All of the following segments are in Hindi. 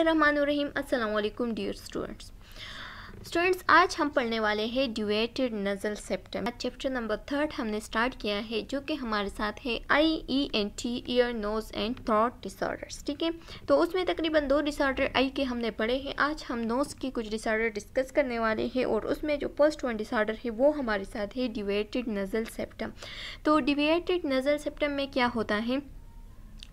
अस्सलाम वालेकुम डियर स्टूडेंट्स स्टूडेंट्स आज हम पढ़ने वाले हैं ड्यूएटेड नज़ल सेप्टम आज चैप्टर नंबर थर्ड हमने स्टार्ट किया है जो कि हमारे साथ है I E N T ear nose and throat disorders ठीक है तो उसमें तकरीबन दो डिसऑर्डर आई के हमने पढ़े हैं आज हम नोज के कुछ डिसऑर्डर डिस्कस करने वाले हैं और उसमें जो फर्स्ट वन डिसऑर्डर है वो हमारे साथ है डिवेटेड नज़ल सेप्टम तो डिवेटेड नज़ल सेप्टम में क्या होता है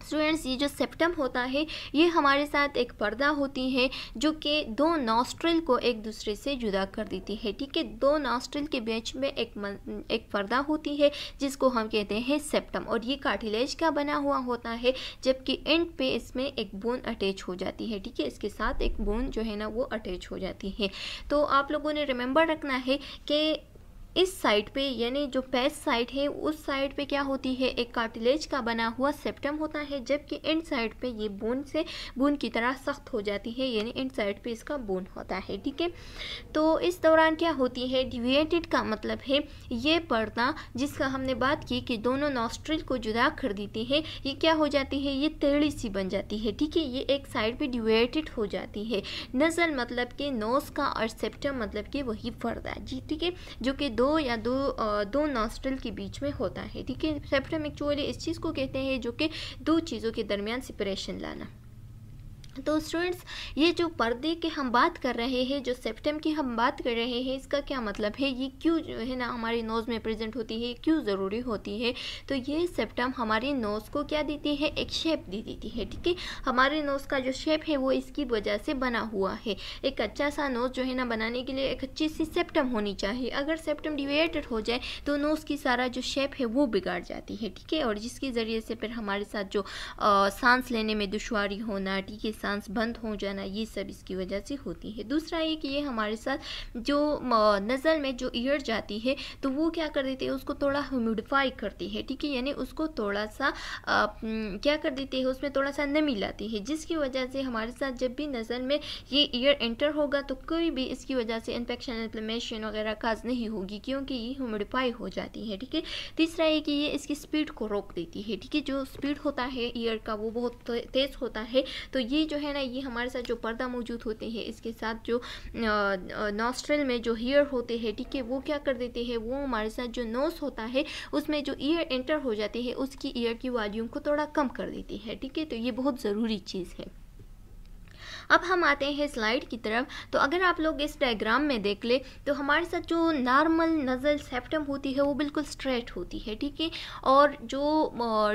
स्टूडेंट्स ये जो सेप्टम होता है ये हमारे साथ एक पर्दा होती है जो कि दो नॉस्ट्रिल को एक दूसरे से जुदा कर देती है ठीक है दो नॉस्ट्रिल के बीच में एक मन, एक पर्दा होती है जिसको हम कहते हैं सेप्टम और ये कार्टिलेज का बना हुआ होता है जबकि एंड पे इसमें एक बोन अटैच हो जाती है ठीक है इसके साथ एक बोन जो है ना वो अटैच हो जाती है तो आप लोगों ने रिमेंबर रखना है कि इस साइड पे यानी जो पैच साइड है उस साइड पे क्या होती है एक कार्टिलेज का बना हुआ सेप्टम होता है जबकि एंड साइड पे ये बोन से बोन की तरह सख्त हो जाती है यानी एंड साइड पे इसका बोन होता है ठीक है तो इस दौरान क्या होती है डिविएटेड का मतलब है ये पर्दा जिसका हमने बात की कि दोनों नॉस्ट्रिल को जुदा कर देती है ये क्या हो जाती है ये तेड़ी सी बन जाती है ठीक है ये एक साइड पर डिवेटेड हो जाती है नज़ल मतलब कि नोस का और सेप्टम मतलब कि वही पर्दा जी ठीक है जो कि दो दो या दो दो नॉस्ट्रल के बीच में होता है ठीक है सेप्टम एक्चुअली इस चीज़ को कहते हैं जो कि दो चीज़ों के दरमियान सेपरेशन लाना तो स्टूडेंट्स ये जो पर्दे के हम बात कर रहे हैं जो सेप्टम की हम बात कर रहे हैं इसका क्या मतलब है ये क्यों जो है ना हमारी नोज़ में प्रेजेंट होती है क्यों ज़रूरी होती है तो ये सेप्टम हमारी नोज़ को क्या देती है एक शेप दे देती है ठीक है हमारे नोज़ का जो शेप है वो इसकी वजह से बना हुआ है एक अच्छा सा नोज़ जो है ना बनाने के लिए एक अच्छी सी सेप्टम होनी चाहिए अगर सेप्टम डिवेटेड हो जाए तो नोज़ की सारा जो शेप है वो बिगाड़ जाती है ठीक है और जिसके ज़रिए से फिर हमारे साथ जो सांस लेने में दुशारी होना ठीक है सांस बंद हो जाना ये सब इसकी वजह से होती है दूसरा ये कि ये हमारे साथ जो नज़र में जो ईयर जाती है तो वो क्या कर देती है उसको थोड़ा ह्यूमिडिफाई करती है ठीक है यानी उसको थोड़ा सा आ, क्या कर देती है उसमें थोड़ा सा नमी लाती है जिसकी वजह से हमारे साथ जब भी नज़र में ये ईयर एंटर होगा तो कोई भी इसकी वजह से इन्फेक्शन इन्फ्लेमेशन वगैरह काज नहीं होगी क्योंकि ये ह्यूमिडिफाई हो जाती है ठीक है तीसरा ये कि ये इसकी स्पीड को रोक देती है ठीक है जो स्पीड होता है ईयर का वो बहुत तेज़ होता है तो ये जो है ना ये हमारे साथ जो पर्दा मौजूद होते हैं इसके साथ जो नॉस्ट्रल में जो हेयर होते हैं ठीक है वो क्या कर देते हैं वो हमारे साथ जो नोस होता है उसमें जो ईयर एंटर हो जाती है उसकी ईयर की वॉल्यूम को थोड़ा कम कर देती है ठीक है तो ये बहुत ज़रूरी चीज़ है अब हम आते हैं स्लाइड की तरफ तो अगर आप लोग इस डायग्राम में देख ले तो हमारे साथ जो नॉर्मल नज़ल सेप्टम होती है वो बिल्कुल स्ट्रेट होती है ठीक है और जो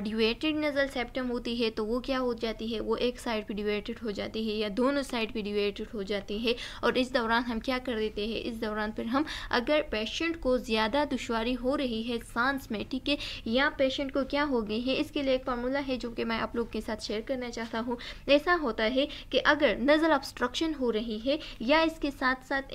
डिवेटेड नज़ल सेप्टम होती है तो वो क्या हो जाती है वो एक साइड पर डिवेटेड हो जाती है या दोनों साइड पर डिवेटेड हो जाती है और इस दौरान हम क्या कर देते हैं इस दौरान फिर हम अगर पेशेंट को ज़्यादा दुशारी हो रही है सांस में ठीक है या पेशेंट को क्या हो गई है इसके लिए एक फार्मूला है जो कि मैं आप लोग के साथ शेयर करना चाहता हूँ ऐसा होता है कि अगर नजल ऑब्स्ट्रक्शन हो रही है या इसके साथ साथ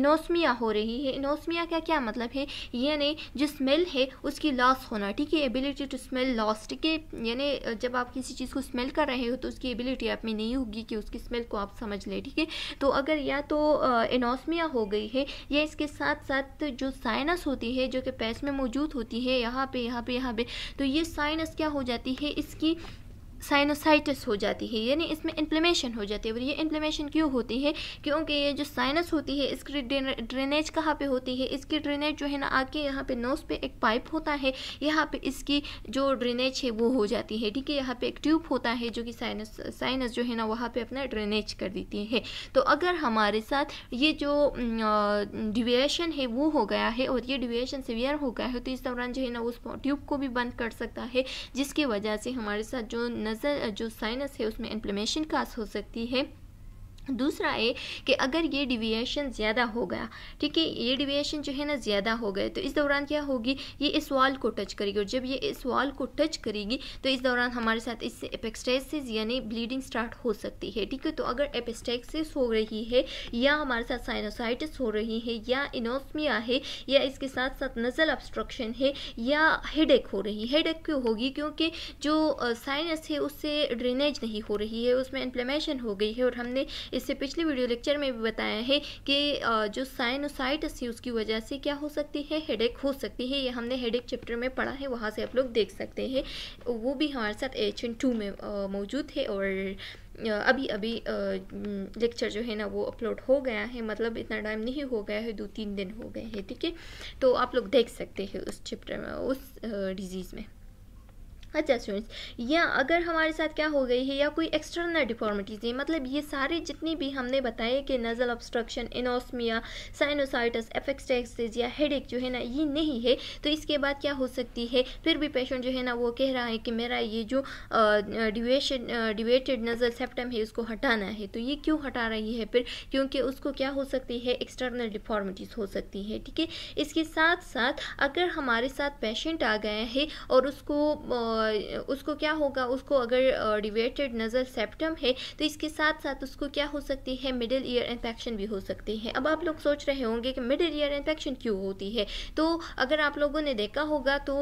इनोसमिया हो रही है इनोसमिया का क्या मतलब है यानी जो स्मेल है उसकी लॉस होना ठीक है एबिलिटी टू स्मेल लॉस ठीक है यानी जब आप किसी चीज़ को स्मेल कर रहे हो तो उसकी एबिलिटी आप में नहीं होगी कि उसकी स्मेल को आप समझ लें ठीक है तो अगर या तो एनोसमिया हो गई है या इसके साथ साथ जो साइनस होती है जो कि पैस में मौजूद होती है यहाँ पे यहाँ पे यहाँ पे तो ये साइनस क्या हो जाती है इसकी साइनोसाइटिस हो जाती है यानी इसमें इन्फ्लेमेशन हो जाती है और ये इन्फ्लेमेशन क्यों होती है क्योंकि ये जो साइनस होती है इसकी ड्रेनेज कहाँ पे होती है इसकी ड्रेनेज जो है ना आके यहाँ पे नोज पे एक पाइप होता है यहाँ पे इसकी जो ड्रेनेज है वो हो जाती है ठीक है यहाँ पे एक ट्यूब होता है जो कि साइनस साइनस जो है ना वहाँ पर अपना ड्रेनेज कर देती है तो अगर हमारे साथ ये जो डिविएशन है वो हो गया है और ये डिविएशन सिवियर हो गया है तो इस दौरान जो है ना उस ट्यूब को भी बंद कर सकता है जिसकी वजह से हमारे साथ जो नज़र जो साइनस है उसमें इन्फ्लेमेशन कास हो सकती है दूसरा है कि अगर ये डिविएशन ज़्यादा हो गया ठीक है ये डिविएशन जो है ना ज़्यादा हो गए तो इस दौरान क्या होगी ये इस वॉल को टच करेगी और जब ये इस वॉल को टच करेगी तो इस दौरान हमारे साथ इससे एपेस्टेसिस यानी ब्लीडिंग स्टार्ट हो सकती है ठीक है तो अगर एपेस्टेसिस हो रही है या हमारे साथ साइनोसाइटिस हो रही है या इनोसमिया है या इसके साथ साथ नज़ल ऑब्स्ट्रक्शन है या हेडेक हो रही है हेडेक क्यों होगी क्योंकि जो साइनस है उससे ड्रेनेज नहीं हो रही है उसमें इन्फ्लेमेशन हो गई है और हमने इससे पिछले वीडियो लेक्चर में भी बताया है कि जो साइनोसाइटस है उसकी वजह से क्या हो सकती है हेडेक हो सकती है ये हमने हेडेक चैप्टर में पढ़ा है वहाँ से आप लोग देख सकते हैं वो भी हमारे साथ एच टू में मौजूद है और अभी अभी लेक्चर जो है ना वो अपलोड हो गया है मतलब इतना टाइम नहीं हो गया है दो तीन दिन हो गए हैं ठीक है तो आप लोग देख सकते हैं उस चैप्टर में उस डिज़ीज़ में अच्छा स्टूडेंट्स या अगर हमारे साथ क्या हो गई है या कोई एक्सटर्नल डिफॉर्मिटीज़ है मतलब ये सारे जितनी भी हमने बताए कि नज़ल ऑब्स्ट्रक्शन इनोसमिया साइनोसाइटस एफेक्सटेक्सिस या हेडेक जो है ना ये नहीं है तो इसके बाद क्या हो सकती है फिर भी पेशेंट जो है ना वो कह रहा है कि मेरा ये जो डिवेशन डिवेटेड नज़ल सेप्टम है उसको हटाना है तो ये क्यों हटा रही है फिर क्योंकि उसको क्या हो सकती है एक्सटर्नल डिफॉर्मिटीज़ हो सकती है ठीक है इसके साथ साथ अगर हमारे साथ पेशेंट आ गया है और उसको आ, उसको क्या होगा उसको अगर डिवेटेड नज़ल सेप्टम है तो इसके साथ साथ उसको क्या हो सकती है मिडिल ईयर इन्फेक्शन भी हो सकती है अब आप लोग सोच रहे होंगे कि मिडिल ईयर इन्फेक्शन क्यों होती है तो अगर आप लोगों ने देखा होगा तो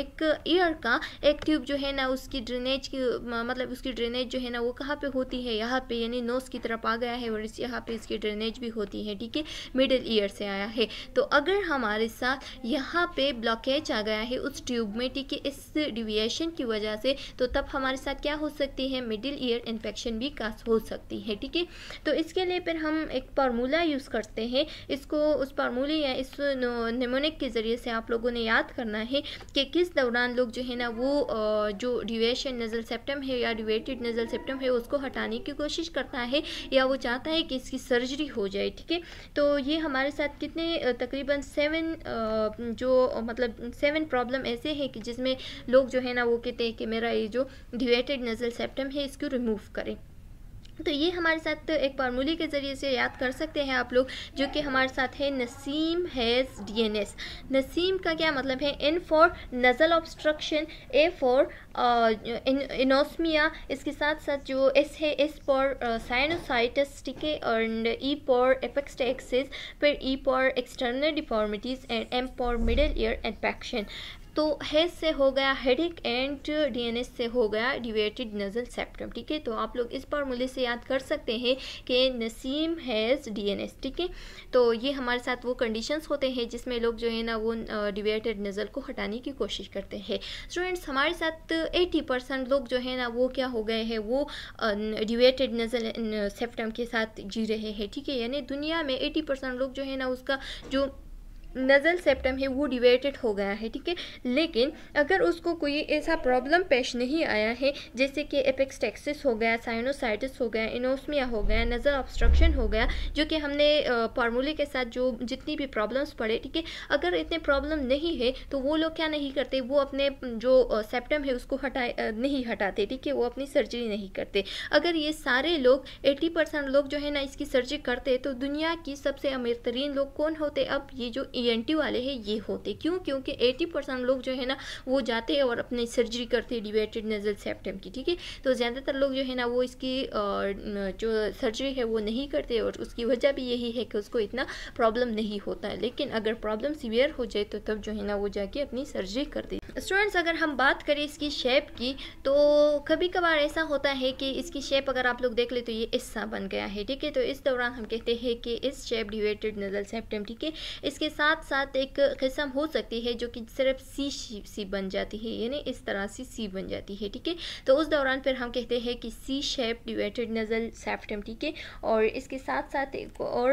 एक ईयर का एक ट्यूब जो है ना उसकी ड्रेनेज की मतलब उसकी ड्रेनेज जो है ना वो कहाँ पर होती है यहाँ पर यानी नोज़ की तरफ आ गया है और इस यहाँ पर इसकी ड्रेनेज भी होती है ठीक है मिडिल ईयर से आया है तो अगर हमारे साथ यहाँ पर ब्लॉकेज आ गया है उस ट्यूब में ठीक है इस डिविएशन इन्फेक्शन की वजह से तो तब हमारे साथ क्या हो सकती है मिडिल ईयर इन्फेक्शन भी हो सकती है ठीक है तो इसके लिए फिर हम एक फार्मूला यूज़ करते हैं इसको उस फार्मूले या इस निमोनिक के ज़रिए से आप लोगों ने याद करना है कि किस दौरान लोग जो है ना वो जो डिवेशन नज़ल सेप्टम है या डिवेटेड नज़ल सेप्टम है उसको हटाने की कोशिश करता है या वो चाहता है कि इसकी सर्जरी हो जाए ठीक है तो ये हमारे साथ कितने तकरीबन सेवन जो मतलब सेवन प्रॉब्लम ऐसे हैं कि जिसमें लोग जो है ना वो कहते हैं कि मेरा ये जो डिवेटेड नजल सेप्टम है इसको रिमूव करें तो ये हमारे साथ तो एक फार्मूले के ज़रिए से याद कर सकते हैं आप लोग जो कि हमारे साथ है नसीम हैज़ डीएनएस नसीम का क्या मतलब है N for nasal obstruction A for anosmia इसके साथ साथ जो एस है एस फॉर साइनोसाइटस ठीक है एंड ई फॉर एपेक्सटेक्सिस फिर E for external deformities and M for middle ear infection तो हेज से हो गया हेडेक एंड डीएनएस से हो गया डिवेटेड नजल सेप्टम ठीक है तो आप लोग इस फार्मूले से याद कर सकते हैं कि नसीम हैज़ डीएनएस ठीक है तो ये हमारे साथ वो कंडीशंस होते हैं जिसमें लोग जो है ना वो डिवेटेड नज़ल को हटाने की कोशिश करते हैं स्टूडेंट्स हमारे साथ एटी परसेंट लोग जो है ना वो क्या हो गए हैं वो डिवेटेड नज़ल सेप्टम के साथ जी रहे हैं ठीक है यानी दुनिया में एटी परसेंट लोग जो है ना उसका जो नज़ल सेप्टम है वो डिवेटेड हो गया है ठीक है लेकिन अगर उसको कोई ऐसा प्रॉब्लम पेश नहीं आया है जैसे कि एपेक्सटेक्सिस हो गया साइनोसाइटिस हो गया इनोसमिया हो गया नज़ल ऑब्स्ट्रक्शन हो गया जो कि हमने फार्मूले के साथ जो जितनी भी प्रॉब्लम्स पड़े ठीक है अगर इतने प्रॉब्लम नहीं है तो वो लोग क्या नहीं करते वो अपने जो सेप्टम है उसको हटाए नहीं हटाते ठीक है वो अपनी सर्जरी नहीं करते अगर ये सारे लोग एट्टी परसेंट लोग जो है ना इसकी सर्जरी करते तो दुनिया की सबसे अमीर तरीन लोग कौन होते अब ये जो ई वाले हैं ये होते क्यों क्योंकि 80 परसेंट लोग जो है ना वो जाते हैं और अपने सर्जरी करते हैं डिवेटेड नजल सेप्टम की ठीक है तो ज़्यादातर लोग जो है ना वो इसकी जो सर्जरी है वो नहीं करते और उसकी वजह भी यही है कि उसको इतना प्रॉब्लम नहीं होता है लेकिन अगर प्रॉब्लम सीवियर हो जाए तो तब जो है ना वो जाके अपनी सर्जरी कर दे स्टूडेंट्स अगर हम बात करें इसकी शेप की तो कभी कभार ऐसा होता है कि इसकी शेप अगर आप लोग देख ले तो ये इससा बन गया है ठीक है तो इस दौरान हम कहते हैं कि इस शेप डिवेटेड नजल सेप्टम ठीक है इसके साथ साथ साथ एक किस्म हो सकती है जो कि सिर्फ सी सी बन जाती है यानी इस तरह से सी बन जाती है ठीक है तो उस दौरान फिर हम कहते हैं कि सी शेप डिवेटेड नज़ल सेफ्टम ठीक है और इसके साथ साथ एक और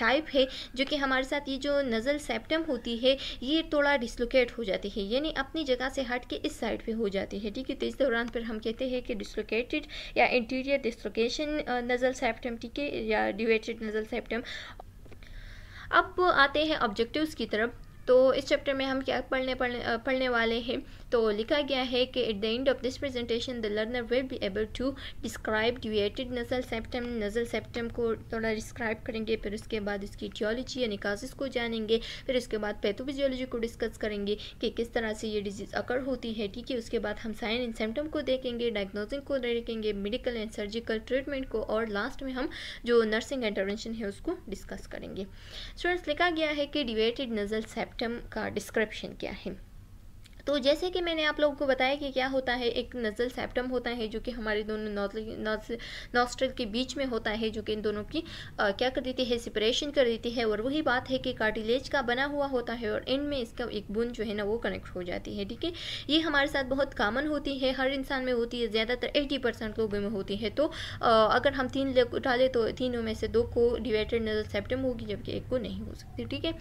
टाइप है जो कि हमारे साथ ये जो नज़ल सेप्टम होती है ये थोड़ा डिसलोकेट हो जाती है यानी अपनी जगह से हट के इस साइड पर हो जाती है ठीक है तो इस दौरान फिर हम कहते हैं कि डिसलोकेटेड या इंटीरियर डिसलोकेशन नज़ल सेप्टम ठीक है या डिवेटेड नज़ल सेप्टम अब आते हैं ऑब्जेक्टिव्स की तरफ तो इस चैप्टर में हम क्या पढ़ने पढ़ने पढ़ने वाले हैं तो लिखा गया है कि at the end of this presentation the learner will be able to describe deviated nasal septum nasal septum को थोड़ा डिस्क्राइब करेंगे फिर उसके बाद उसकी जियोलॉजी या काजिस को जानेंगे फिर उसके बाद पैथोफिजियोलॉजी को डिस्कस करेंगे कि किस तरह से ये डिजीज़ अकड़ होती है ठीक है उसके बाद हम साइन एंड सेम्टम को देखेंगे डायग्नोजिंग को देखेंगे मेडिकल एंड सर्जिकल ट्रीटमेंट को और लास्ट में हम जो नर्सिंग इंटरवेंशन है उसको डिस्कस करेंगे स्टूडेंट्स लिखा गया है कि डिवेटेड नज़ल सेप्टम का डिस्क्रिप्शन क्या है तो जैसे कि मैंने आप लोगों को बताया कि क्या होता है एक नजल सेप्टम होता है जो कि हमारे दोनों नॉस्ट्रल के बीच में होता है जो कि इन दोनों की आ, क्या कर देती है सेपरेशन कर देती है और वही बात है कि कार्टिलेज का बना हुआ होता है और एंड में इसका एक बुन जो है ना वो कनेक्ट हो जाती है ठीक है ये हमारे साथ बहुत कामन होती है हर इंसान में होती है ज़्यादातर एट्टी परसेंट लोगों में होती है तो आ, अगर हम तीन उठा लें तो तीनों में से दो को डिवाइटेड नजल सेप्टम होगी जबकि एक को नहीं हो सकती ठीक है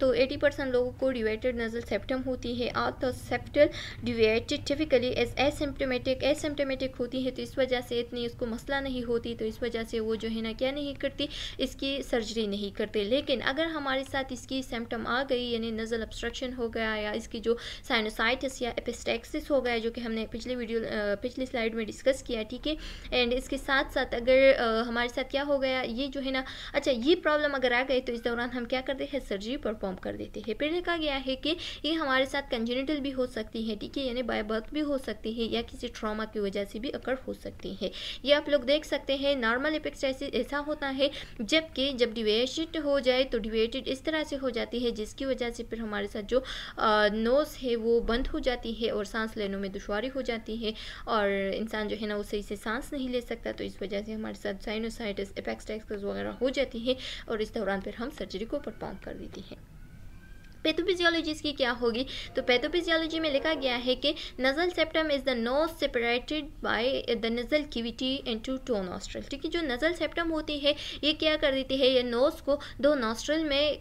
तो एटी परसेंट लोगों को डिवाइटेड नजल सेप्टम होती है आठ septal deviated typically is asymptomatic asymptomatic होती है तो इस वजह से इतनी उसको मसला नहीं होती तो इस वजह से वो जो है ना क्या नहीं करती इसकी सर्जरी नहीं करते लेकिन अगर हमारे साथ इसकी सिम्टम आ गई यानी नज़ल ऑब्स्ट्रक्शन हो गया या इसकी जो साइनोसाइटिस या एपिस्टेक्सिस हो गया जो कि हमने पिछले वीडियो पिछली स्लाइड में डिस्कस किया ठीक है एंड इसके साथ साथ अगर हमारे साथ क्या हो गया ये जो है ना अच्छा ये प्रॉब्लम अगर आ गई तो इस दौरान हम क्या करते हैं सर्जरी परफॉर्म कर देते हैं फिर लिखा गया है कि ये हमारे साथ कंजेनिटल भी हो सकती है ठीक है यानी बाय बर्थ भी हो सकती है या किसी ट्रॉमा की वजह से भी अकड़ हो सकती है ये आप लोग देख सकते हैं नॉर्मल एपेक्साइसिस ऐसा होता है जबकि जब डिवेटेड हो जाए तो डिवेटेड इस तरह से हो जाती है जिसकी वजह से फिर हमारे साथ जो नोज़ है वो बंद हो जाती है और सांस लेने में दुशारी हो जाती है और इंसान जो है ना वो सही से सांस नहीं ले सकता तो इस वजह से हमारे साथ साइनोसाइटिस एपेक्सटाइक्स वगैरह हो जाती है और इस दौरान फिर हम सर्जरी को परफॉर्म कर देते हैं पैथोफिजियोलॉजी की क्या होगी तो पैथोफिजियोलॉजी में लिखा गया है कि nasal septum is the nose separated by the nasal cavity and to two nostril ठीक है जो नजल सेप्टम होती है ये क्या कर देती है ये नोज को दो नॉस्ट्रल में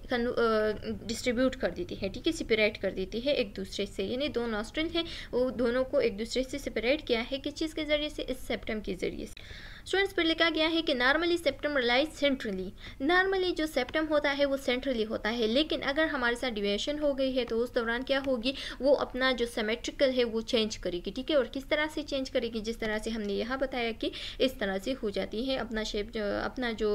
डिस्ट्रीब्यूट कर देती है ठीक है सेपरेट कर देती है एक दूसरे से यानी दो नॉस्ट्रल हैं वो दोनों को एक दूसरे से सेपरेट किया है किस चीज़ के ज़रिए से इस सेप्टम के ज़रिए से स्टूडेंट्स पर लिखा गया है कि normally septum relies centrally normally जो सेप्टम होता है वो सेंट्रली होता है लेकिन अगर हमारे साथ डिवेशन हो गई है तो उस दौरान क्या होगी वो अपना जो सेमेट्रिकल है वो चेंज करेगी ठीक है और किस तरह से चेंज करेगी जिस तरह से हमने यहाँ बताया कि इस तरह से हो जाती है अपना शेप अपना जो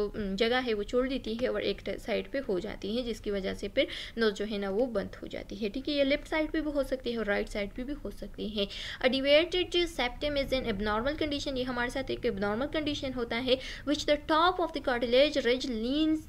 जगह है वो छोड़ देती है और एक साइड पर हो जाती है जिसकी वजह से फिर नोज जो है ना वो बंद हो जाती है ठीक है ये लेफ्ट साइड पर भी हो सकती है और राइट साइड पर भी हो सकती है a deviated septum is an abnormal condition ये हमारे साथ एक एबनॉर्मल कंडीशन होता है which the top of the cartilage ridge leans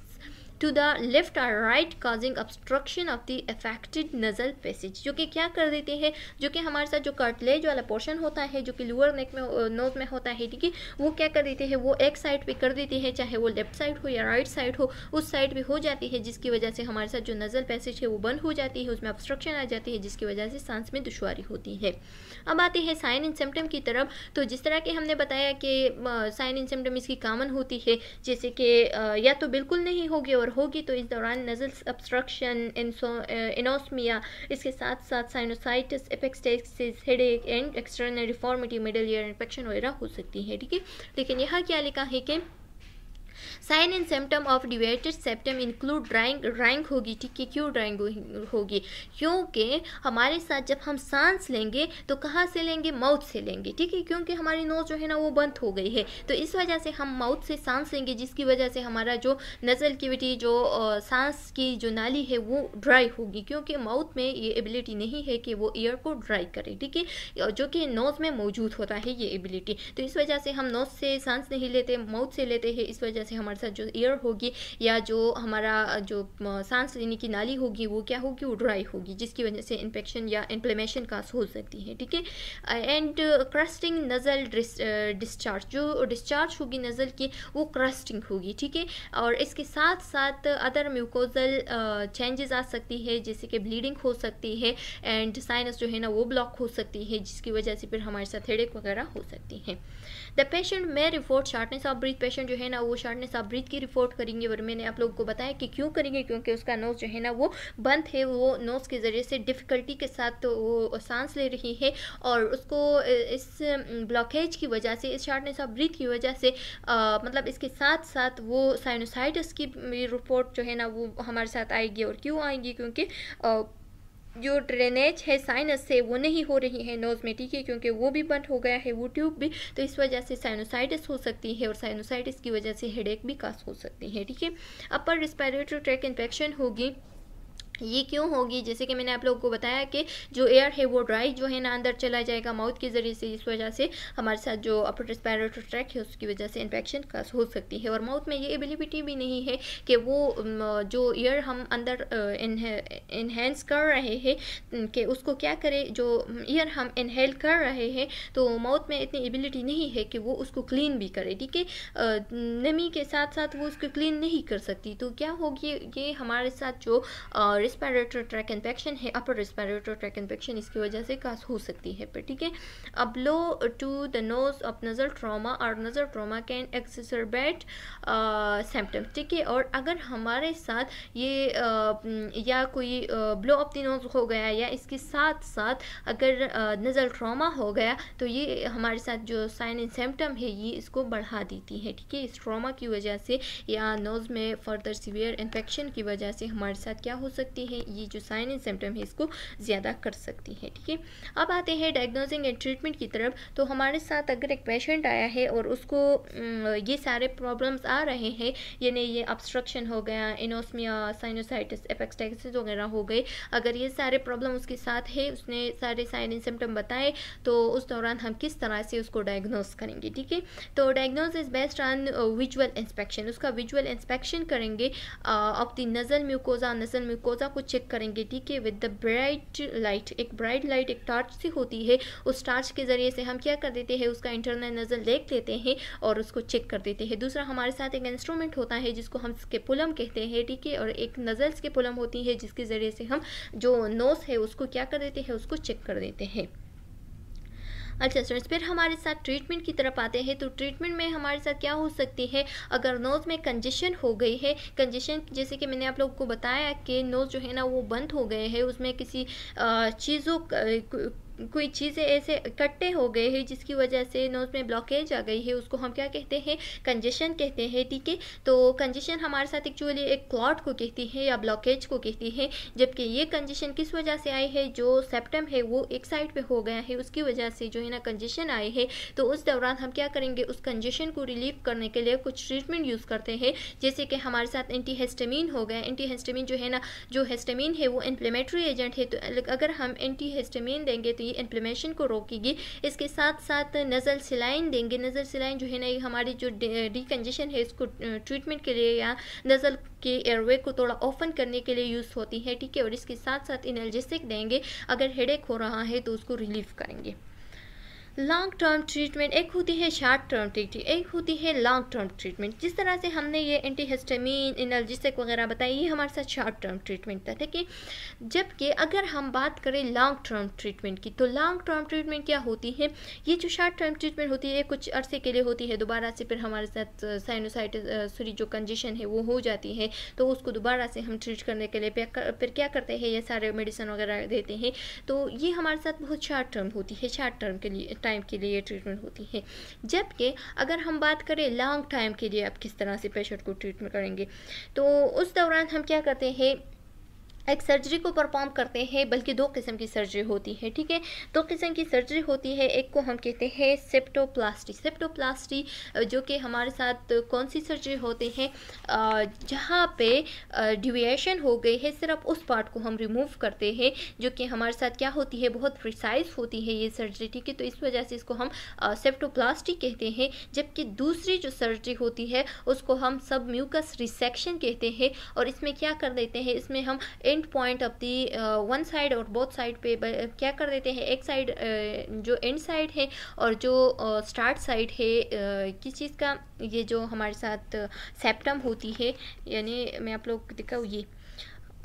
to the left or right causing obstruction of the affected nasal passage जो कि क्या कर देते हैं जो कि हमारे साथ जो कार्टलेज वाला पोर्शन होता है जो कि लोअर नेक में नोज में होता है ठीक है वो क्या कर देते हैं वो एक साइड पे कर देते हैं चाहे वो लेफ्ट साइड हो या राइट साइड हो उस साइड पे हो जाती है जिसकी वजह से हमारे साथ जो नजल पैसेज है वो बंद हो जाती है उसमें ऑब्स्ट्रक्शन आ जाती है जिसकी वजह से सांस में दुशारी होती है अब आते हैं साइन इन सिम्टम की तरफ तो जिस तरह के हमने बताया कि साइन इन सिम्टम इसकी कामन होती है जैसे कि या तो बिल्कुल नहीं होगी और होगी तो इस दौरान नजल्स ऑब्स्ट्रक्शन इनोसमिया इसके साथ साथ sinusitis epistaxis headache and external deformity middle ear infection वगैरह हो सकती है ठीक है लेकिन यहाँ क्या लिखा है कि sign and symptom of deviated septum include drying drying होगी ठीक है क्यों ड्राइंग होगी क्योंकि हमारे साथ जब हम सांस लेंगे तो कहाँ से लेंगे माउथ से लेंगे ठीक है क्योंकि हमारी नोज जो है ना वो बंद हो गई है तो इस वजह से हम माउथ से सांस लेंगे जिसकी वजह से हमारा जो नजल की जो सांस की जो नाली है वो ड्राई होगी क्योंकि माउथ में ये एबिलिटी नहीं है कि वो ईयर को ड्राई करे ठीक है जो कि नोज़ में मौजूद होता है ये एबिलिटी तो इस वजह से हम नोज से सांस नहीं लेते माउथ से लेते हैं इस वजह से से हमारे साथ जो एयर होगी या जो हमारा जो सांस लेने की नाली होगी वो क्या होगी वो ड्राई होगी जिसकी वजह से इन्फेक्शन या इन्फ्लेमेशन का हो सकती है ठीक है एंड क्रस्टिंग नज़ल डिस्चार्ज जो डिस्चार्ज होगी नज़ल की वो क्रस्टिंग होगी ठीक है और इसके साथ साथ अदर म्यूकोजल चेंजेस आ सकती है जैसे कि ब्लीडिंग हो सकती है एंड साइनस जो है ना वो ब्लॉक हो सकती है जिसकी वजह से फिर हमारे साथ हेडेक वगैरह हो सकती है द पेशेंट में report shortness of breath patient जो है ना वो शार्टनेस ऑफ ब्रीथ की रिपोर्ट करेंगे और मैंने आप लोगों को बताया कि क्यों करेंगे क्योंकि उसका नोज जो है ना वो बंद है वो नोज के ज़रिए से डिफ़िकल्टी के साथ तो वो सांस ले रही है और उसको इस ब्लॉकेज की वजह से इस शार्टनेस ऑफ ब्रीथ की वजह से आ, मतलब इसके साथ साथ वो साइनोसाइटस की रिपोर्ट जो है ना वो हमारे साथ आएगी और क्यों आएंगी क्योंकि जो ड्रेनेज है साइनस से वो नहीं हो रही है नोज़ में ठीक है क्योंकि वो भी बंद हो गया है वो ट्यूब भी तो इस वजह से साइनोसाइटिस हो सकती है और साइनोसाइटिस की वजह से हेडेक भी कास हो सकती है ठीक है अपर रिस्पायरेटरी ट्रैक इन्फेक्शन होगी ये क्यों होगी जैसे कि मैंने आप लोगों को बताया कि जो एयर है वो ड्राई जो है ना अंदर चला जाएगा माउथ के ज़रिए से इस वजह से हमारे साथ जो अपर रेस्पायरेटरी ट्रैक है उसकी वजह से इन्फेक्शन का हो सकती है और माउथ में ये एबिलिटी भी नहीं है कि वो जो एयर हम अंदर इन्हेंस कर रहे हैं कि उसको क्या करें जो एयर हम इनहेल कर रहे हैं तो माउथ में इतनी एबिलिटी नहीं है कि वो उसको क्लीन भी करे ठीक है नमी के साथ साथ वो उसको क्लीन नहीं कर सकती तो क्या होगी ये हमारे साथ जो रेस्पिरेटरी ट्रैक इन्फेक्शन है अपर रेस्पिरेटरी ट्रैक इन्फेक्शन इसकी वजह से कास हो सकती है ठीक है अब low to the nose of nasal trauma और नज़र ट्रामा कैन एक्सरबेट सिम्टम्स ठीक है और अगर हमारे साथ ये आ, uh, mm, या कोई ब्लो ऑफ द नोज हो गया या इसके साथ साथ अगर नज़र uh, ट्रामा हो गया तो ये हमारे साथ जो साइन एंड सिम्टम है ये इसको बढ़ा देती है ठीक है इस ट्रामा की वजह से या नोज़ में फर्दर सीवियर इन्फेक्शन की वजह से हमारे साथ क्या हो सकता सकती है ये जो साइन एंड सिम्टम है इसको ज़्यादा कर सकती है ठीक है अब आते हैं डायग्नोजिंग एंड ट्रीटमेंट की तरफ तो हमारे साथ अगर एक पेशेंट आया है और उसको ये सारे प्रॉब्लम्स आ रहे हैं यानी ये ऑब्स्ट्रक्शन हो गया इनोसमिया साइनोसाइटिस एपेक्सटाइसिस वगैरह हो गए अगर ये सारे प्रॉब्लम उसके साथ है उसने सारे साइन एंड सिम्टम बताए तो उस दौरान हम किस तरह से उसको डायग्नोज करेंगे ठीक है तो diagnose is based on visual inspection उसका विजुअल इंस्पेक्शन करेंगे of the nasal mucosa nasal mucosa रोज़ा को चेक करेंगे ठीक है विद द ब्राइट लाइट एक ब्राइट लाइट एक टार्च सी होती है उस टार्च के ज़रिए से हम क्या कर देते हैं उसका इंटरनल नज़र देख लेते हैं और उसको चेक कर देते हैं दूसरा हमारे साथ एक इंस्ट्रूमेंट होता है जिसको हम स्केपुलम कहते हैं ठीक है और एक नजल्स के पुलम होती है जिसके ज़रिए से हम जो नोस है उसको क्या कर देते हैं उसको चेक कर देते हैं अच्छा स्टूडेंट्स फिर हमारे साथ ट्रीटमेंट की तरफ आते हैं तो ट्रीटमेंट में हमारे साथ क्या हो सकती है अगर नोज़ में कंजेशन हो गई है कंजेशन जैसे कि मैंने आप लोगों को बताया कि नोज़ जो है ना वो बंद हो गए हैं उसमें किसी चीज़ों कोई चीज़ें ऐसे इकट्ठे हो गए हैं जिसकी वजह से नोज़ में ब्लॉकेज आ गई है उसको हम क्या कहते हैं कंजेशन कहते हैं ठीक है तो कंजेशन हमारे साथ एक्चुअली एक क्लॉट को कहती है या ब्लॉकेज को कहती है जबकि ये कंजेशन किस वजह से आई है जो सेप्टम है वो एक साइड पर हो गया है उसकी वजह से जो है ना कंजेशन आई है तो उस दौरान हम क्या करेंगे उस कंजेशन को रिलीव करने के लिए कुछ ट्रीटमेंट यूज़ करते हैं जैसे कि हमारे साथ एंटीहेस्टामिन हो गया हेस्टमिन जो है ना जो हेस्टमिन है वो इन्फ्लेमेटरी एजेंट है तो अगर हम एंटीहेस्टामिन देंगे तो ये इन्फ्लेमेशन को रोकेगी इसके साथ साथ नज़ल सिलाइन देंगे नज़ल सिलाइन जो है ना ये हमारी जो डिकन्जेशन है इसको ट्रीटमेंट के लिए या नज़ल के एयरवे को थोड़ा ओपन करने के लिए यूज़ होती है ठीक है और इसके साथ साथ इनर्जेसिक देंगे अगर हेडेक हो रहा है तो उसको रिलीफ करेंगे लॉन्ग टर्म ट्रीटमेंट एक होती है शार्ट टर्म ट्रीटमेंट एक होती है लॉन्ग टर्म ट्रीटमेंट जिस तरह से हमने ये एंटीहिस्टामिन एनर्जिसिक वगैरह बताया ये हमारे साथ शार्ट टर्म ट्रीटमेंट था ठीक है जबकि अगर हम बात करें लॉन्ग टर्म ट्रीटमेंट की तो लॉन्ग टर्म ट्रीटमेंट क्या होती है ये जो शार्ट टर्म ट्रीटमेंट होती है कुछ अर्से के लिए होती है दोबारा से फिर हमारे साथ साइनोसाइट सॉरी जो कंजेशन है वो हो जाती है तो उसको दोबारा से हम ट्रीट करने के लिए फिर क्या करते हैं ये सारे मेडिसिन वगैरह देते हैं तो ये हमारे साथ बहुत शार्ट टर्म होती है शार्ट टर्म के लिए टाइम के लिए ट्रीटमेंट होती है जबकि अगर हम बात करें लॉन्ग टाइम के लिए आप किस तरह से पेशेंट को ट्रीटमेंट करेंगे तो उस दौरान हम क्या करते हैं एक सर्जरी को परफॉर्म करते हैं बल्कि दो किस्म की सर्जरी होती है ठीक है दो किस्म की सर्जरी होती है एक को हम कहते हैं सेप्टोप्लास्टी सेप्टोप्लास्टी जो कि हमारे साथ कौन सी सर्जरी होते हैं जहाँ पे डिविएशन हो गई है सिर्फ उस पार्ट को हम रिमूव करते हैं जो कि हमारे साथ क्या होती है बहुत प्रिसाइज होती है ये सर्जरी ठीक है तो इस वजह से इसको हम सेप्टोप्लास्टी कहते हैं जबकि दूसरी जो सर्जरी होती है उसको हम सब म्यूकस रिसेक्शन कहते हैं और इसमें क्या कर देते हैं इसमें हम end point of the one side और बोथ साइड पे uh, क्या कर देते हैं एक साइड uh, जो एंड साइड है और जो स्टार्ट uh, साइड है uh, किस चीज़ का ये जो हमारे साथ सेप्टम uh, होती है यानी मैं आप लोग दिखाऊँ ये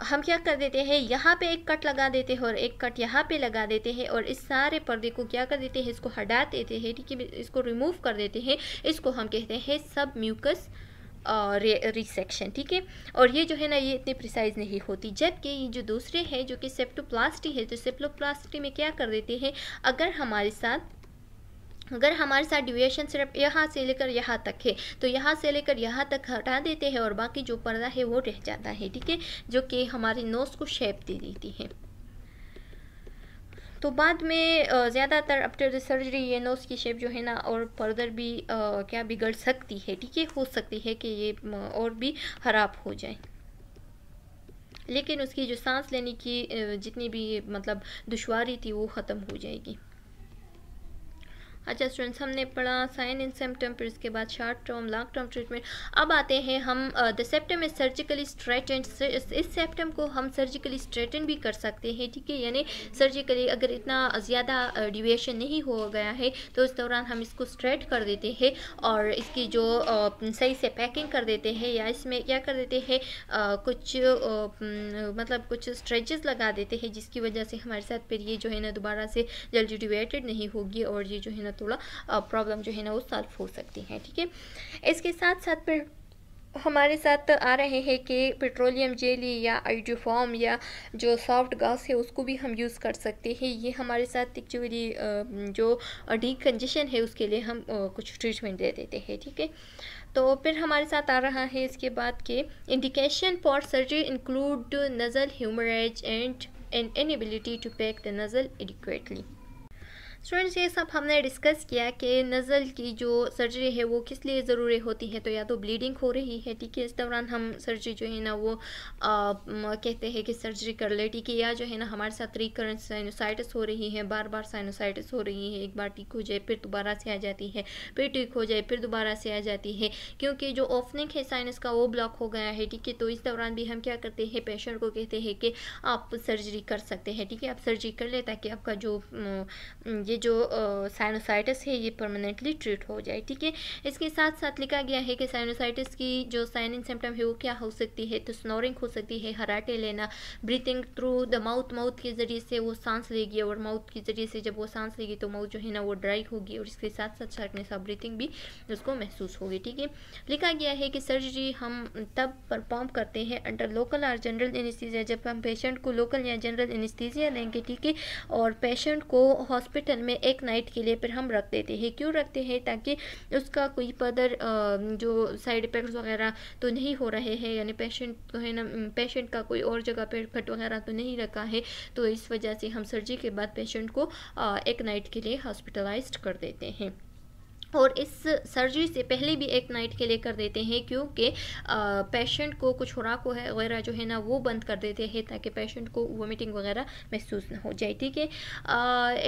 हम क्या कर देते हैं यहाँ पे एक कट लगा देते हैं और एक कट यहाँ पे लगा देते हैं और इस सारे पर्दे को क्या कर देते हैं इसको हटा देते हैं ठीक है इसको रिमूव कर देते हैं इसको हम कहते हैं सब म्यूकस रिसेक्शन ठीक है और ये जो है ना ये इतनी प्रिसाइज नहीं होती जबकि ये जो दूसरे हैं जो कि सेप्टोप्लास्टी है तो सेप्टोप्लास्टी में क्या कर देते हैं अगर हमारे साथ अगर हमारे साथ डिविएशन सिर्फ यहाँ से लेकर यहाँ तक है तो यहाँ से लेकर यहाँ तक हटा देते हैं और बाकी जो पर्दा है वो रह जाता है ठीक है जो कि हमारे नोज़ को शेप दे देती है तो बाद में ज़्यादातर आफ्टर द सर्जरी ये नोज़ की शेप जो है ना और फर्दर भी क्या बिगड़ सकती है ठीक है हो सकती है कि ये और भी ख़राब हो जाए लेकिन उसकी जो सांस लेने की जितनी भी मतलब दुशारी थी वो ख़त्म हो जाएगी अच्छा स्टूडेंट्स हमने पढ़ा साइन इन सिम्टम फिर इसके बाद short term long term treatment अब आते हैं हम the septum is surgically and इस सेप्टम को हम सर्जिकली स्ट्रेटन भी कर सकते हैं ठीक है यानी सर्जिकली अगर इतना ज़्यादा डिविएशन नहीं हो गया है तो इस दौरान हम इसको स्ट्रेट कर देते हैं और इसकी जो सही से पैकिंग कर देते हैं या इसमें क्या कर देते हैं कुछ मतलब कुछ स्ट्रेच लगा देते हैं जिसकी वजह से हमारे साथ फिर ये जो है ना दोबारा से जल्दी डिवेटेड नहीं होगी और ये जो है ना थोड़ा प्रॉब्लम जो है ना वो सॉल्व हो सकती है ठीक है इसके साथ साथ फिर हमारे साथ आ रहे हैं कि पेट्रोलियम जेली या आइडियोफॉम या जो सॉफ्ट गैस है उसको भी हम यूज़ कर सकते हैं ये हमारे साथ एक्चुअली जो डी कंजेशन है उसके लिए हम कुछ ट्रीटमेंट दे देते हैं ठीक है तो फिर हमारे साथ आ रहा है इसके बाद के indication for surgery include nasal haemorrhage and an inability to pack the nasal adequately students ये सब हमने डिस्कस किया कि नज़ल की जो सर्जरी है वो किस लिए ज़रूरी होती है तो या तो ब्लीडिंग हो रही है ठीक है इस दौरान हम सर्जरी जो है ना वो आ, कहते हैं कि सर्जरी कर ले ठीक है या जो है ना हमारे साथ रिकरेंट साइनोसाइटिस हो रही है बार बार साइनोसाइटिस हो रही है एक बार ठीक हो जाए फिर दोबारा से आ जाती है फिर ठीक हो जाए फिर दोबारा से आ जाती है क्योंकि जो ओपनिंग है साइनस का वो ब्लॉक हो गया है ठीक है तो इस दौरान भी हम क्या करते हैं पेशेंट को कहते हैं कि आप सर्जरी कर सकते हैं ठीक है आप सर्जरी कर ले ताकि आपका जो ये जो साइनोसाइटिस है ये परमानेंटली ट्रीट हो जाए ठीक है इसके साथ साथ लिखा गया है कि साइनोसाइटिस की जो साइन इन सिम्टम है वो क्या हो सकती है तो स्नोरिंग हो सकती है हराटे लेना breathing through the mouth mouth के ज़रिए से वो सांस लेगी और माउथ के ज़रिए से जब वो सांस लेगी तो माउथ जो है ना वो ड्राई होगी और इसके साथ साथ शार्पनेस ऑफ ब्रीथिंग भी उसको महसूस होगी ठीक है लिखा गया है कि सर्जरी हम तब परफॉर्म करते हैं अंडर लोकल और जनरल एनेस्थीजिया जब हम पेशेंट को लोकल या जनरल एनेस्थीजिया लेंगे ठीक है और पेशेंट को हॉस्पिटल में एक नाइट के लिए फिर हम रख देते हैं क्यों रखते हैं ताकि उसका कोई फर्दर जो साइड इफ़ेक्ट्स वगैरह तो नहीं हो रहे हैं यानी पेशेंट तो है ना पेशेंट का कोई और जगह पर कट वगैरह तो नहीं रखा है तो इस वजह से हम सर्जरी के बाद पेशेंट को एक नाइट के लिए हॉस्पिटलाइज्ड कर देते हैं और इस सर्जरी से पहले भी एक नाइट के लिए कर देते हैं क्योंकि पेशेंट को कुछ खुराक वगैरह जो है ना वो बंद कर देते हैं ताकि पेशेंट को वोमिटिंग वगैरह महसूस ना हो जाए ठीक है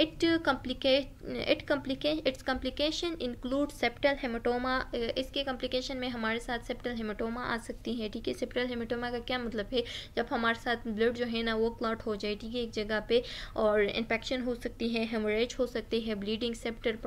it complicate it complicate its complication include septal haematoma इसके कम्प्लिकेशन में हमारे साथ सेप्टल हेमाटोमा आ सकती है ठीक है सेप्टल हेमाटोमा का क्या मतलब है जब हमारे साथ ब्लड जो है ना वो क्लॉट हो जाए ठीक है एक जगह पर और इन्फेक्शन हो सकती है हेमरेज हो सकती है ब्लीडिंग सेप्टल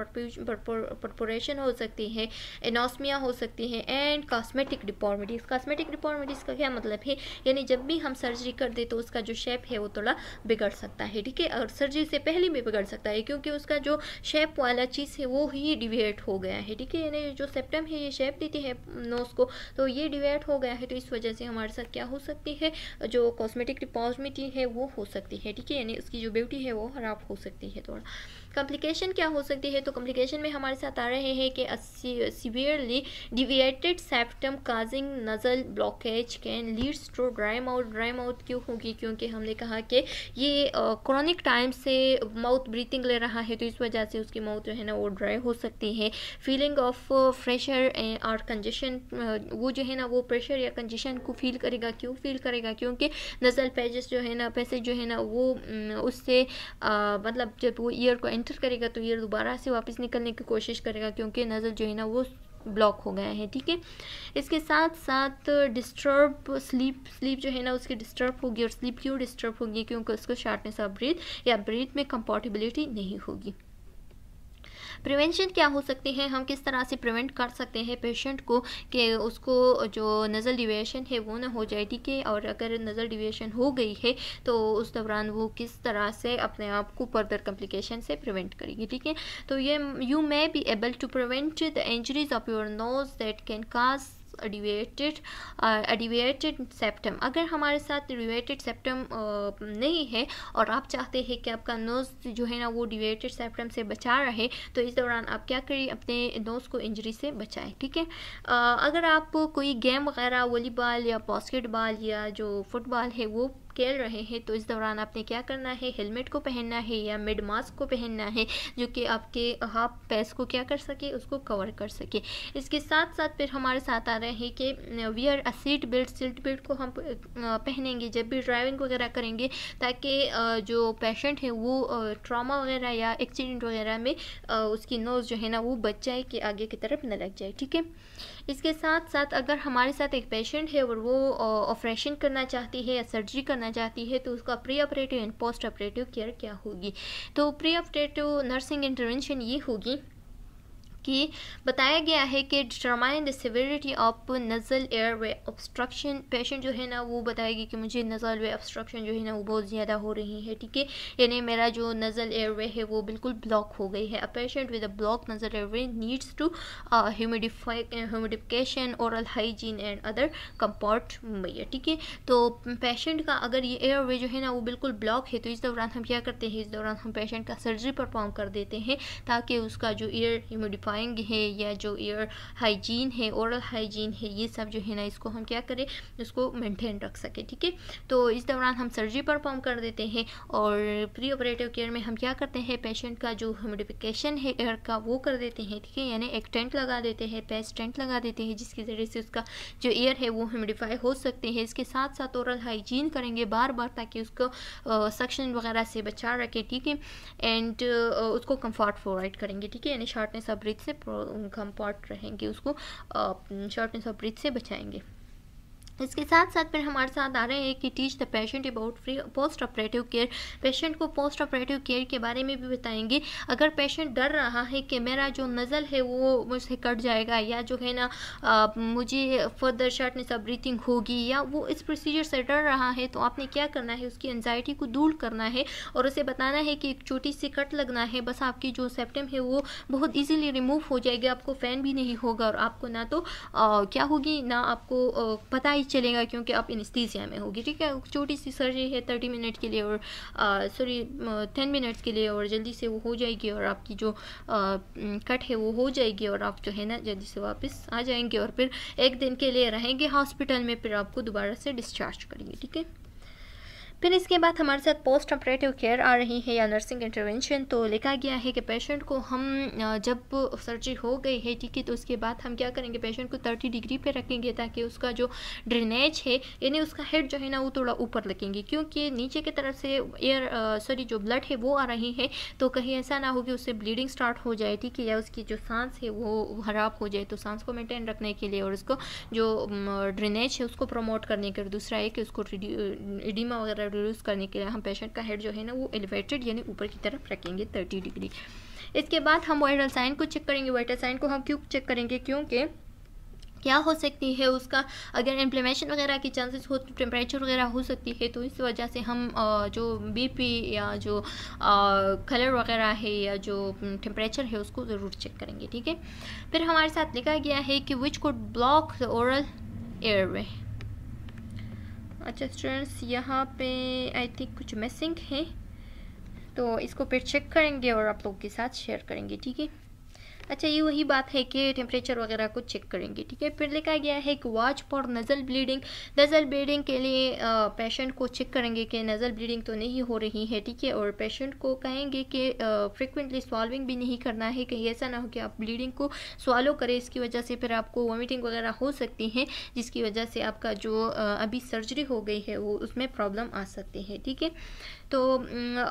परफोरेशन हो सकती है एनोसमिया हो सकती है and cosmetic deformities cosmetic deformities का क्या मतलब है यानी जब भी हम सर्जरी कर दे तो उसका जो शेप है वो थोड़ा बिगड़ सकता है ठीक है और सर्जरी से पहले भी बिगड़ सकता है क्योंकि उसका जो शेप वाला चीज़ है वो ही डिवेट हो गया है ठीक है यानी जो सेप्टम है ये शेप देती है नोज को तो ये डिवेट हो गया है तो इस वजह से हमारे साथ क्या हो सकती है जो कॉस्मेटिक डिपॉर्मिटी है वो हो सकती है ठीक है यानी उसकी जो ब्यूटी है वो खराब हो सकती है थोड़ा कॉम्प्लिकेशन क्या हो सकती है तो कॉम्प्लिकेशन में हमारे साथ आ रहे हैं कि severely deviated septum causing nasal blockage can leads to dry mouth dry mouth क्यों होगी क्योंकि हमने कहा कि ये क्रॉनिक टाइम से माउथ ब्रीथिंग ले रहा है तो इस वजह से उसकी माउथ जो है ना वो ड्राई हो सकती है फीलिंग ऑफ प्रेशर और कंजेशन वो जो है ना वो प्रेशर या कंजेशन को फील करेगा क्यों फील करेगा क्योंकि नज़ल पैजेस जो है ना पैसेज जो है ना वो उससे मतलब जब वो ईयर को एंटर करेगा तो ये दोबारा से वापस निकलने की कोशिश करेगा क्योंकि नज़ल जो है ना वो ब्लॉक हो गया है ठीक है इसके साथ साथ डिस्टर्ब स्लीप स्लीप जो है ना उसकी डिस्टर्ब होगी और स्लीप क्यों डिस्टर्ब होगी क्योंकि उसको शार्टनेस ऑफ ब्रीथ या ब्रीथ में कंफर्टेबिलिटी नहीं होगी प्रिवेंशन क्या हो सकते हैं हम किस तरह से प्रिवेंट कर सकते हैं पेशेंट को कि उसको जो नज़ल डिविएशन है वो ना हो जाए ठीक है और अगर नज़ल डिवेशन हो गई है तो उस दौरान वो किस तरह से अपने आप को फर्दर कम्प्लिकेशन से प्रिवेंट करेगी ठीक है तो ये you may be able to prevent the injuries of your nose that can cause deviated deviated septum अगर हमारे साथ डिवेटेड सेप्टम नहीं है और आप चाहते हैं कि आपका नोज़ जो है ना वो डिवेटेड सेप्टम से बचा रहे तो इस दौरान आप क्या करिए अपने नोज़ को इंजरी से बचाएं ठीक है अगर आप कोई गेम वगैरह वॉलीबॉल या बास्केटबॉल या जो फुटबॉल है वो खेल रहे हैं तो इस दौरान आपने क्या करना है हेलमेट को पहनना है या मिड मास्क को पहनना है जो कि आपके हाफ पैस को क्या कर सके उसको कवर कर सके इसके साथ साथ फिर हमारे साथ आ रहे हैं कि wear a seat belt seat belt को हम पहनेंगे जब भी ड्राइविंग वगैरह करेंगे ताकि जो पेशेंट है वो ट्रामा वगैरह या एक्सीडेंट वगैरह में उसकी नोज़ जो है ना वो बच जाए कि आगे की तरफ न लग जाए ठीक है इसके साथ साथ अगर हमारे साथ एक पेशेंट है और वो ऑपरेशन करना चाहती है या सर्जरी करना चाहती है तो उसका pre operative and post operative care क्या होगी तो प्री ऑपरेटिव नर्सिंग इंटरवेंशन ये होगी कि बताया गया है कि determine the severity of nasal airway obstruction patient जो है ना वो बताएगी कि मुझे नज़ल वे ऑब्स्ट्रक्शन जो है ना वो बहुत ज़्यादा हो रही है ठीक है यानी मेरा जो नज़ल एयर वे है वो बिल्कुल ब्लॉक हो गई है a patient with a block nasal airway needs to humidify humidification oral hygiene and other comfort मैया ठीक है तो पेशेंट का अगर ये एयर वे जो है ना वो बिल्कुल ब्लॉक है तो इस दौरान हम क्या करते हैं इस दौरान हम पेशेंट का सर्जरी परफॉर्म कर देते हैं ताकि उसका जो एयर ह्यूमिडिफाई ड्राइंग है या जो एयर हाइजीन है औरल हाइजीन है ये सब जो है ना इसको हम क्या करें इसको मेंटेन रख सकें ठीक है तो इस दौरान हम सर्जरी परफॉर्म कर देते हैं और प्री ऑपरेटिव केयर में हम क्या करते हैं पेशेंट का जो ह्यूमिडिफिकेशन है एयर का वो कर देते हैं ठीक है यानी एक टेंट लगा देते हैं पेस्ट टेंट लगा देते हैं जिसके ज़रिए से उसका जो एयर है वो ह्यूमिडिफाई हो सकते हैं इसके साथ साथ औरल हाइजीन करेंगे बार बार ताकि उसको सक्शन वगैरह से बचा रखें ठीक है एंड उसको कम्फर्ट प्रोवाइड करेंगे ठीक है यानी शार्टनेस ऑफ ब्रिथ से कम रहेंगे उसको शॉर्टनेस ऑफ ब्रिथ से बचाएंगे तो इसके साथ साथ फिर हमारे साथ आ रहे हैं कि teach the patient about pre post operative care patient को पोस्ट ऑपरेटिव केयर के बारे में भी बताएंगे अगर पेशेंट डर रहा है कि मेरा जो नज़ल है वो मुझसे कट जाएगा या जो है ना आ, मुझे फर्दर शर्ट ऑफ ब्रीथिंग होगी या वो इस प्रोसीजर से डर रहा है तो आपने क्या करना है उसकी एनजाइटी को दूर करना है और उसे बताना है कि एक छोटी सी कट लगना है बस आपकी जो सेप्टम है वो बहुत ईजिली रिमूव हो जाएगी आपको फ़ैन भी नहीं होगा और आपको ना तो आ, क्या होगी ना आपको आ, पता ही नहीं चलेगा क्योंकि आप इनस्थीसिया में होगी ठीक है छोटी सी सर्जरी है थर्टी मिनट के लिए और सॉरी टेन मिनट्स के लिए और जल्दी से वो हो जाएगी और आपकी जो आ, कट है वो हो जाएगी और आप जो है ना जल्दी से वापस आ जाएंगे और फिर एक दिन के लिए रहेंगे हॉस्पिटल में फिर आपको दोबारा से डिस्चार्ज करेंगे ठीक है फिर इसके बाद हमारे साथ पोस्ट ऑपरेटिव केयर आ रही है या नर्सिंग इंटरवेंशन तो लिखा गया है कि पेशेंट को हम जब सर्जरी हो गई है ठीक है तो उसके बाद हम क्या करेंगे पेशेंट को थर्टी डिग्री पर रखेंगे ताकि उसका जो ड्रेनेज है यानी उसका हेड जो है ना वो थोड़ा ऊपर लगेंगे क्योंकि नीचे की तरफ से एयर सॉरी जो ब्लड है वो आ रही है तो कहीं ऐसा ना हो कि उससे ब्लीडिंग स्टार्ट हो जाए ठीक है या उसकी जो सांस है वो खराब हो जाए तो सांस को मेंटेन रखने के लिए और उसको जो ड्रेनेज है उसको प्रमोट करने के लिए दूसरा है कि उसको एडिमा वगैरह रिड्यूस करने के लिए हम पेशेंट का हेड जो है ना वो एलिवेटेड यानी ऊपर की तरफ रखेंगे थर्टी डिग्री इसके बाद हम वाइटल साइन को चेक करेंगे वाइटल साइन को हम क्यों चेक करेंगे क्योंकि क्या हो सकती है उसका अगर इन्फ्लेमेशन वगैरह की चांसेस हो तो टेम्परेचर वगैरह हो सकती है तो इस वजह से हम जो बीपी या जो कलर वगैरह है या जो टेम्परेचर है उसको ज़रूर चेक करेंगे ठीक है फिर हमारे साथ लिखा गया है कि which could block the oral airway अच्छा स्टूडेंट्स यहाँ पे आई थिंक कुछ मिसिंग है तो इसको फिर चेक करेंगे और आप लोग के साथ शेयर करेंगे ठीक है अच्छा ये वही बात है कि टेम्परेचर वगैरह को चेक करेंगे ठीक है फिर लिखा गया है कि watch for nasal bleeding nasal bleeding के लिए पेशेंट को चेक करेंगे कि नज़ल ब्लीडिंग तो नहीं हो रही है ठीक है और पेशेंट को कहेंगे कि फ्रिक्वेंटली सॉल्विंग भी नहीं करना है कहीं ऐसा ना हो कि आप ब्लीडिंग को सॉलो करें इसकी वजह से फिर आपको वॉमिटिंग वगैरह हो सकती है जिसकी वजह से आपका जो अभी सर्जरी हो गई है वो उसमें प्रॉब्लम आ सकती है ठीक है तो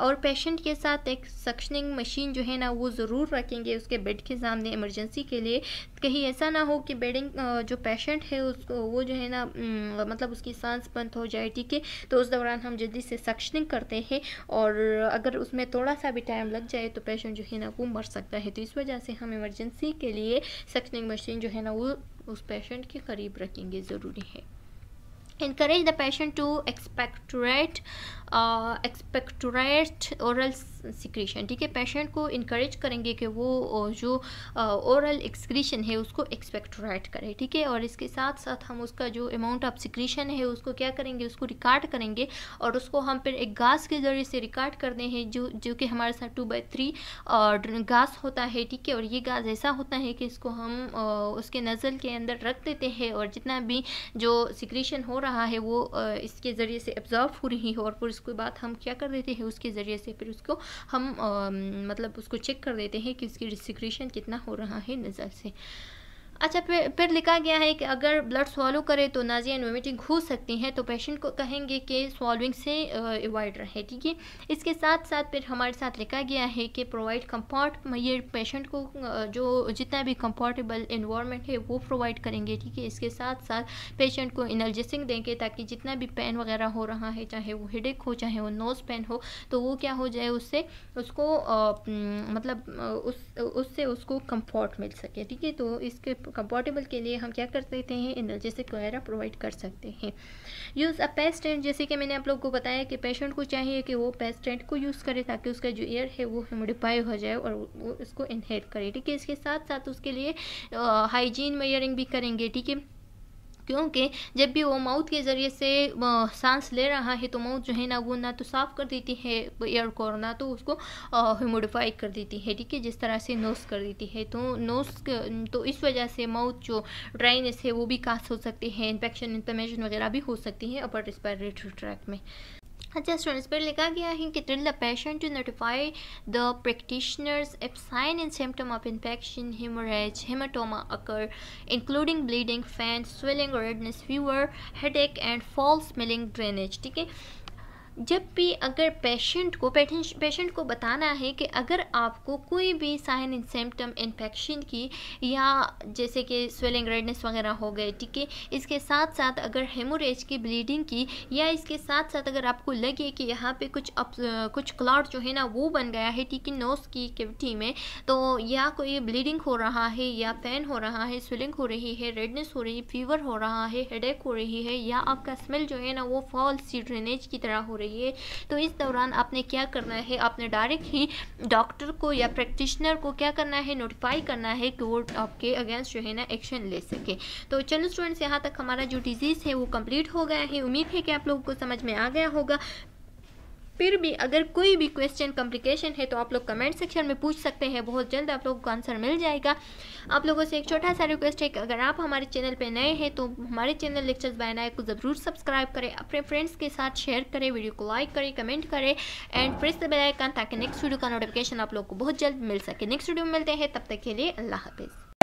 और पेशेंट के साथ एक सक्शनिंग मशीन जो है ना वो ज़रूर रखेंगे उसके बेड के सामने इमरजेंसी के लिए कहीं ऐसा ना हो कि बेडिंग जो पेशेंट है उसको वो जो है ना मतलब उसकी सांस बंद हो जाए ठीक है तो उस दौरान हम जल्दी से सक्शनिंग करते हैं और अगर उसमें थोड़ा सा भी टाइम लग जाए तो पेशेंट जो है ना वो मर सकता है तो इस वजह से हम इमरजेंसी के लिए सक्शनिंग मशीन जो है ना वो उस पेशेंट के करीब रखेंगे ज़रूरी है encourage the patient to expectorate expectorate oral secretion ठीक है पेशेंट को इनक्रेज करेंगे कि वो जो औरल एक्सक्रीशन है उसको एक्सपेक्टोरेट करे ठीक है और इसके साथ साथ हम उसका जो अमाउंट ऑफ सिक्रीशन है उसको क्या करेंगे उसको रिकॉर्ड करेंगे और उसको हम फिर एक घास के ज़रिए से रिकॉर्ड करते हैं जो जो कि हमारे साथ टू बाई थ्री घास होता है ठीक है और ये घास ऐसा होता है कि इसको हम उसके नज़ल के अंदर रख देते हैं और जितना भी जो सिक्रीशन हो रहा है वो इसके ज़रिए से एब्जॉर्व हो रही है और फिर उसके बाद हम क्या कर देते हैं उसके ज़रिए से फिर उसको हम आ, मतलब उसको चेक कर देते हैं कि उसकी रिसिक्रेशन कितना हो रहा है नज़र से अच्छा फिर फिर लिखा गया है कि अगर ब्लड सॉलो करे तो नाजिया एंड वोमिटिंग हो सकती हैं तो पेशेंट को कहेंगे कि सॉलोइंग से अवॉइड रहे ठीक है इसके साथ साथ फिर हमारे साथ लिखा गया है कि प्रोवाइड कम्फर्ट ये पेशेंट को जो जितना भी कम्फर्टेबल इन्वामेंट है वो प्रोवाइड करेंगे ठीक है इसके साथ साथ पेशेंट को एनर्जेसिक देंगे ताकि जितना भी पेन वगैरह हो रहा है चाहे वो हेडेक हो चाहे वो नोज पेन हो तो वो क्या हो जाए उससे उसको आ, मतलब उस उससे उसको कम्फर्ट मिल सके ठीक है तो इसके कंफर्टेबल के लिए हम क्या कर सकते हैं एनर्जेसिक वगैरह प्रोवाइड कर सकते हैं यूज़ अ पेस्टेंट जैसे कि मैंने आप लोग को बताया कि पेशेंट को चाहिए कि वो पेस्टेंट को यूज़ करे ताकि उसका जो एयर है वो ह्यूमिडिफाई हो जाए और वो इसको इनहेल करे ठीक है इसके साथ साथ उसके लिए हाइजीन मेयरिंग भी करेंगे ठीक है क्योंकि जब भी वो माउथ के ज़रिए से सांस ले रहा है तो माउथ जो है ना वो ना तो साफ़ कर देती है एयर को और ना तो उसको ह्यूमिडिफाई कर देती है ठीक है जिस तरह से नोस कर देती है तो नोस तो इस वजह से माउथ जो ड्राइनेस है वो भी कास्ट हो सकती है इन्फेक्शन इन्फ्लेमेशन वगैरह भी हो सकती है अपर रिस्पायरेटरी ट्रैक में अच्छा स्टूडेंट्स पर लिखा गया है कि drill the patient to notify the practitioners if sign and symptom of infection haemorrhage haematoma occur including bleeding pain swelling और redness fever head and foul smelling drainage ठीक है जब भी अगर पेशेंट को पेशेंट को बताना है कि अगर आपको कोई भी साइन एंड सिम्टम इन्फेक्शन की या जैसे कि स्वेलिंग रेडनेस वगैरह हो गए ठीक है इसके साथ साथ अगर हेमोरेज की ब्लीडिंग की या इसके साथ साथ अगर आपको लगे कि यहाँ पे कुछ अप, कुछ क्लाउड जो है ना वो बन गया है ठीक है नोस की कैविटी में तो या कोई ब्लीडिंग हो रहा है या पेन हो रहा है स्वेलिंग हो रही है रेडनेस हो रही है फीवर हो रहा है हेड हो रही है या आपका स्मेल जो है ना वो फॉल्स ड्रेनेज की तरह हो रही रही है तो इस दौरान आपने क्या करना है आपने डायरेक्ट ही डॉक्टर को या प्रैक्टिशनर को क्या करना है नोटिफाई करना है कि वो आपके अगेंस्ट जो है ना एक्शन ले सके तो चलो स्टूडेंट्स यहाँ तक हमारा जो डिजीज़ है वो कम्प्लीट हो गया है उम्मीद है कि आप लोगों को समझ में आ गया होगा फिर भी अगर कोई भी क्वेश्चन कॉम्प्लिकेशन है तो आप लोग कमेंट सेक्शन में पूछ सकते हैं बहुत जल्द आप लोगों को आंसर मिल जाएगा आप लोगों से एक छोटा सा रिक्वेस्ट है कि अगर आप हमारे चैनल पर नए हैं तो हमारे चैनल लेक्चर्स बाय नायक को ज़रूर सब्सक्राइब करें अपने फ्रेंड्स के साथ शेयर करें वीडियो को लाइक करें कमेंट करें एंड प्रेस द बेलाइकन ताकि नेक्स्ट वीडियो का नोटिफिकेशन आप लोग को बहुत जल्द मिल सके नेक्स्ट वीडियो में मिलते हैं तब तक के लिए अल्लाह हाफिज़